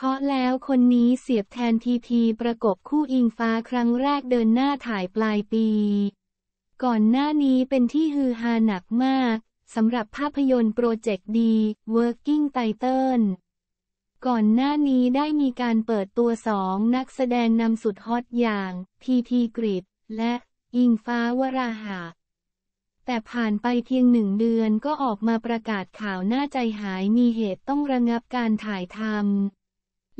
เคาะแล้วคนนี้เสียบแทนทีทีประกบคู่อิงฟ้าครั้งแรกเดินหน้าถ่ายปลายปี ก่อนหน้านี้เป็นที่ฮือฮาหนักมากสำหรับภาพยนตร์โปรเจกต์ดี Working Title ก่อนหน้านี้ได้มีการเปิดตัวสองนักแสดงนำสุดฮอตอย่างทีทีกริดและ อิงฟ้าวราหะ แต่ผ่านไปเพียงหนึ่งเดือนก็ออกมาประกาศข่าวหน้าใจหายมีเหตุต้องระงับการถ่ายทำ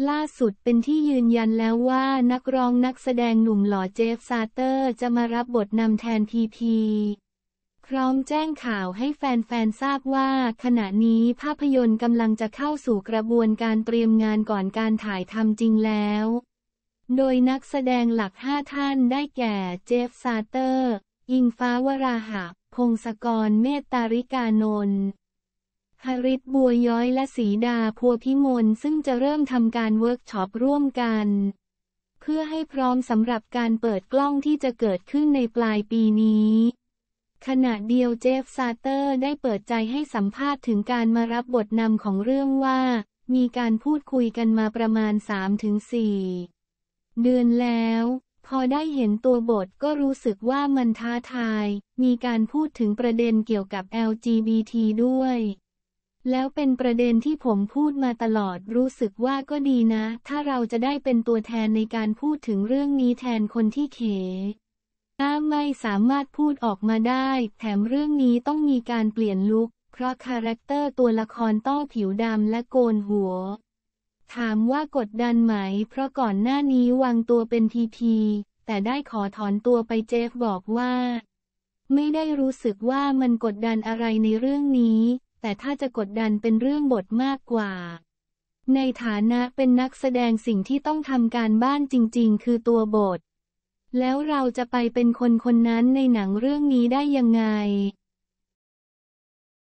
ล่าสุดเป็นที่ยืนยันแล้วว่านักร้องนักแสดงหนุ่มหล่อเจฟซาเตอร์จะมารับบทนำแทนพีพีพร้อมแจ้งข่าวให้แฟนๆทราบว่า ขณะนี้ภาพยนตร์กำลังจะเข้าสู่กระบวนการเตรียมงานก่อนการถ่ายทำจริงแล้ว โดยนักแสดงหลักห้าท่านได้แก่เจฟซาเตอร์ อิงฟ้าวราหะพงศกรเมตตาริกานนท์ฮาริตบัวย้อยและสีดาพัวพิมลซึ่งจะเริ่มทำการเวิร์กช็อปร่วมกัน เพื่อให้พร้อมสำหรับการเปิดกล้องที่จะเกิดขึ้นในปลายปีนี้ ขณะเดียวเจฟซาเตอร์ได้เปิดใจให้สัมภาษณ์ถึงการมารับบทนำของเรื่องว่า มีการพูดคุยกันมาประมาณ 3-4 เดือนแล้ว พอได้เห็นตัวบทก็รู้สึกว่ามันท้าทาย มีการพูดถึงประเด็นเกี่ยวกับ LGBT ด้วยแล้วเป็นประเด็นที่ผมพูดมาตลอด รู้สึกว่าก็ดีนะ ถ้าเราจะได้เป็นตัวแทนในการพูดถึงเรื่องนี้แทนคนที่เขถ้าไม่สามารถพูดออกมาได้ แถมเรื่องนี้ต้องมีการเปลี่ยนลุคเพราะคาแรคเตอร์ ตัวละครต้อผิวดำและโกนหัว ถามว่ากดดันไหม เพราะก่อนหน้านี้วางตัวเป็นทีพีแต่ได้ขอถอนตัวไปเจฟบอกว่า ไม่ได้รู้สึกว่ามันกดดันอะไรในเรื่องนี้แต่ถ้าจะกดดันเป็นเรื่องบทมากกว่า ในฐานะเป็นนักแสดงสิ่งที่ต้องทำการบ้านจริงๆ คือตัวบท แล้วเราจะไปเป็นคนคนนั้นในหนังเรื่องนี้ได้ยังไง